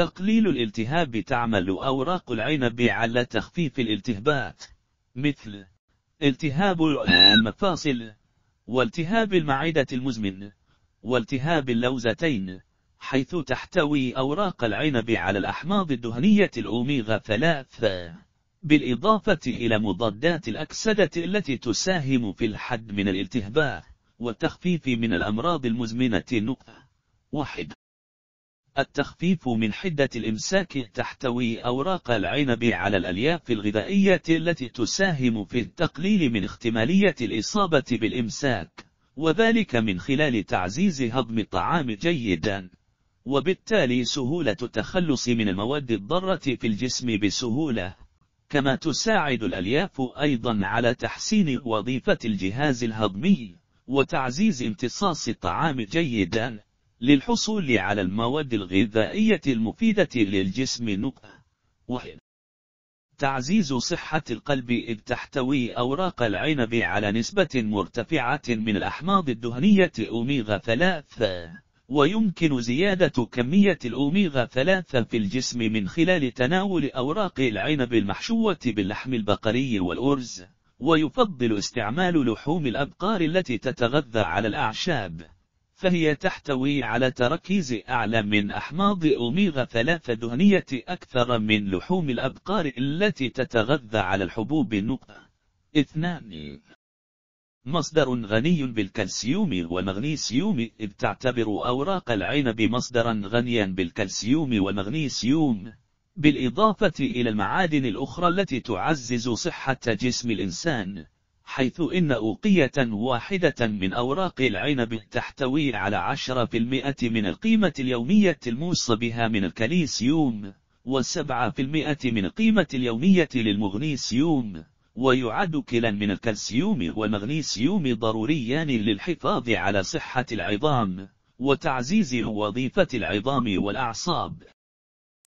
تقليل الالتهاب تعمل أوراق العنب على تخفيف الالتهابات مثل التهاب المفاصل والتهاب المعدة المزمن والتهاب اللوزتين حيث تحتوي أوراق العنب على الأحماض الدهنية الأوميغا 3 بالإضافة إلى مضادات الأكسدة التي تساهم في الحد من الالتهابات والتخفيف من الأمراض المزمنة نقطة واحد التخفيف من حدة الإمساك تحتوي أوراق العنب على الألياف الغذائية التي تساهم في التقليل من احتمالية الإصابة بالإمساك، وذلك من خلال تعزيز هضم الطعام جيدا، وبالتالي سهولة التخلص من المواد الضارة في الجسم بسهولة، كما تساعد الألياف أيضا على تحسين وظيفة الجهاز الهضمي، وتعزيز امتصاص الطعام جيدا. للحصول على المواد الغذائية المفيدة للجسم نقطة واحد تعزيز صحة القلب إذ تحتوي أوراق العنب على نسبة مرتفعة من الأحماض الدهنية أوميغا 3 ويمكن زيادة كمية الأوميغا 3 في الجسم من خلال تناول أوراق العنب المحشوة باللحم البقري والأرز ويفضل استعمال لحوم الأبقار التي تتغذى على الأعشاب فهي تحتوي على تركيز أعلى من أحماض أوميغا 3 دهنية أكثر من لحوم الأبقار التي تتغذى على الحبوب النقطة. اثنان مصدر غني بالكالسيوم والمغنيسيوم إذ تعتبر أوراق العنب مصدرا غنيا بالكالسيوم والمغنيسيوم بالإضافة إلى المعادن الأخرى التي تعزز صحة جسم الإنسان حيث إن أوقية واحدة من أوراق العنب تحتوي على 10% من القيمة اليومية الموصى بها من الكاليسيوم، و7% من القيمة اليومية للمغنيسيوم، ويعد كلا من الكالسيوم والمغنيسيوم ضروريان للحفاظ على صحة العظام، وتعزيز وظيفة العظام والأعصاب.